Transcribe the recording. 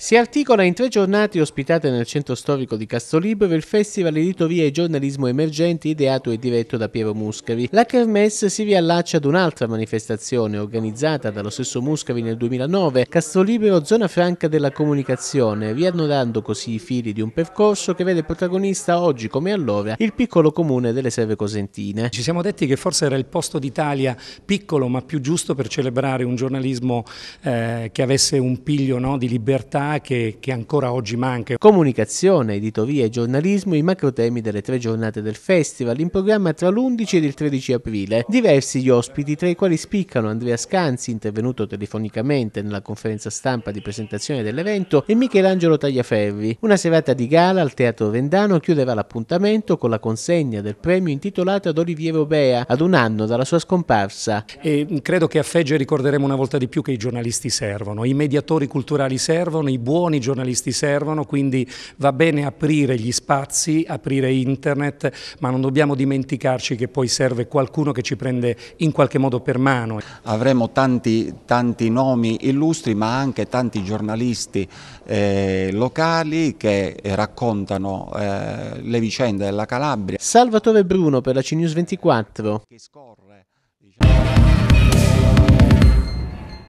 Si articola in tre giornate ospitate nel centro storico di Castolibro il Festival Editoria e Giornalismo Emergenti ideato e diretto da Piero Muscavi. La Kermesse si riallaccia ad un'altra manifestazione organizzata dallo stesso Muscavi nel 2009, Castolibro Zona Franca della Comunicazione, riannodando così i fili di un percorso che vede protagonista oggi come allora il piccolo comune delle Serve Cosentine. Ci siamo detti che forse era il posto d'Italia piccolo ma più giusto per celebrare un giornalismo eh, che avesse un piglio no, di libertà che, che ancora oggi manca. Comunicazione, editoria e giornalismo i macrotemi delle tre giornate del festival in programma tra l'11 ed il 13 aprile. Diversi gli ospiti tra i quali spiccano Andrea Scanzi intervenuto telefonicamente nella conferenza stampa di presentazione dell'evento e Michelangelo Tagliaferri. Una serata di gala al Teatro Vendano chiudeva l'appuntamento con la consegna del premio intitolato ad Oliviero Bea ad un anno dalla sua scomparsa. E credo che a Fegge ricorderemo una volta di più che i giornalisti servono, i mediatori culturali servono, i buoni giornalisti servono, quindi va bene aprire gli spazi, aprire internet, ma non dobbiamo dimenticarci che poi serve qualcuno che ci prende in qualche modo per mano. Avremo tanti, tanti nomi illustri, ma anche tanti giornalisti eh, locali che raccontano eh, le vicende della Calabria. Salvatore Bruno per la CNews 24. Che scorre, diciamo...